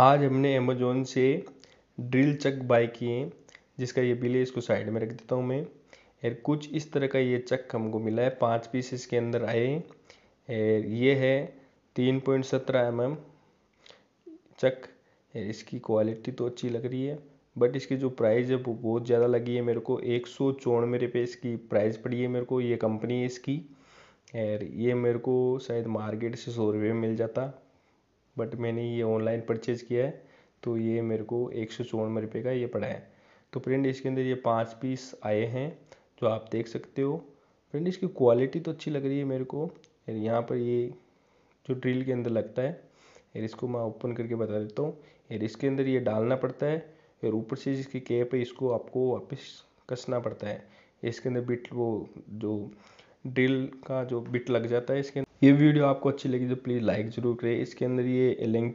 आज हमने अमेजोन से ड्रिल चक बाय किए जिसका ये बिल है इसको साइड में रख देता हूँ मैं और कुछ इस तरह का ये चक हमको मिला है पाँच पीस इसके अंदर आए और ये है तीन पॉइंट सत्रह एम एम चक इसकी क्वालिटी तो अच्छी लग रही है बट इसकी जो प्राइस है वो बहुत ज़्यादा लगी है मेरे को एक सौ चौनवे रुपये इसकी प्राइस पड़ी है मेरे को ये कंपनी है इसकी और ये मेरे को शायद मार्केट से सौ रुपये में मिल जाता बट मैंने ये ऑनलाइन परचेज़ किया है तो ये मेरे को एक सौ चौवनवे रुपये का ये पड़ा है तो फ्रेंड इसके अंदर ये पाँच पीस आए हैं जो आप देख सकते हो फ्रेंड इसकी क्वालिटी तो अच्छी लग रही है मेरे को यहाँ पर ये जो ड्रिल के अंदर लगता है यार इसको मैं ओपन करके बता देता हूँ यार इसके अंदर ये डालना पड़ता है और ऊपर से जिसकी कैप है इसको आपको वापस कसना पड़ता है इसके अंदर बिट वो जो ड्रिल का जो बिट लग जाता है इसके अंदर ये वीडियो आपको अच्छी लगी तो प्लीज़ लाइक ज़रूर करें इसके अंदर ये लिंक